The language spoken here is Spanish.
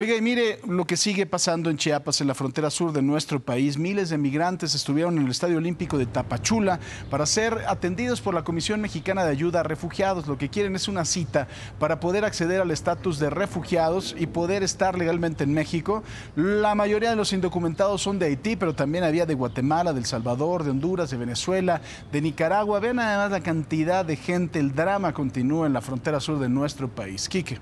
Oiga, y mire lo que sigue pasando en Chiapas, en la frontera sur de nuestro país. Miles de migrantes estuvieron en el Estadio Olímpico de Tapachula para ser atendidos por la Comisión Mexicana de Ayuda a Refugiados. Lo que quieren es una cita para poder acceder al estatus de refugiados y poder estar legalmente en México. La mayoría de los indocumentados son de Haití, pero también había de Guatemala, de El Salvador, de Honduras, de Venezuela, de Nicaragua. Vean además la cantidad de gente, el drama continúa en la frontera sur de nuestro país. Quique.